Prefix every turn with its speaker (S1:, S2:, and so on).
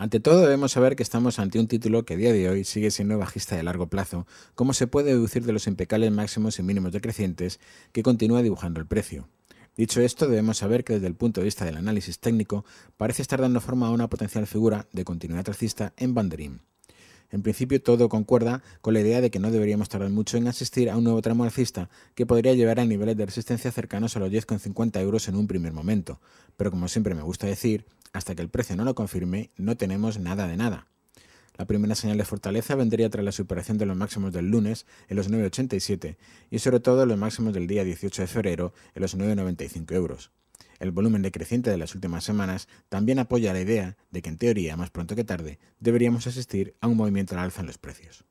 S1: Ante todo debemos saber que estamos ante un título que a día de hoy sigue siendo bajista de largo plazo, como se puede deducir de los impecables máximos y mínimos decrecientes que continúa dibujando el precio. Dicho esto, debemos saber que desde el punto de vista del análisis técnico parece estar dando forma a una potencial figura de continuidad alcista en Banderín. En principio todo concuerda con la idea de que no deberíamos tardar mucho en asistir a un nuevo tramo alcista que podría llevar a niveles de resistencia cercanos a los 10,50 euros en un primer momento, pero como siempre me gusta decir, hasta que el precio no lo confirme, no tenemos nada de nada. La primera señal de fortaleza vendría tras la superación de los máximos del lunes en los 9,87 y sobre todo los máximos del día 18 de febrero en los 9,95 euros. El volumen decreciente de las últimas semanas también apoya la idea de que en teoría, más pronto que tarde, deberíamos asistir a un movimiento al alza en los precios.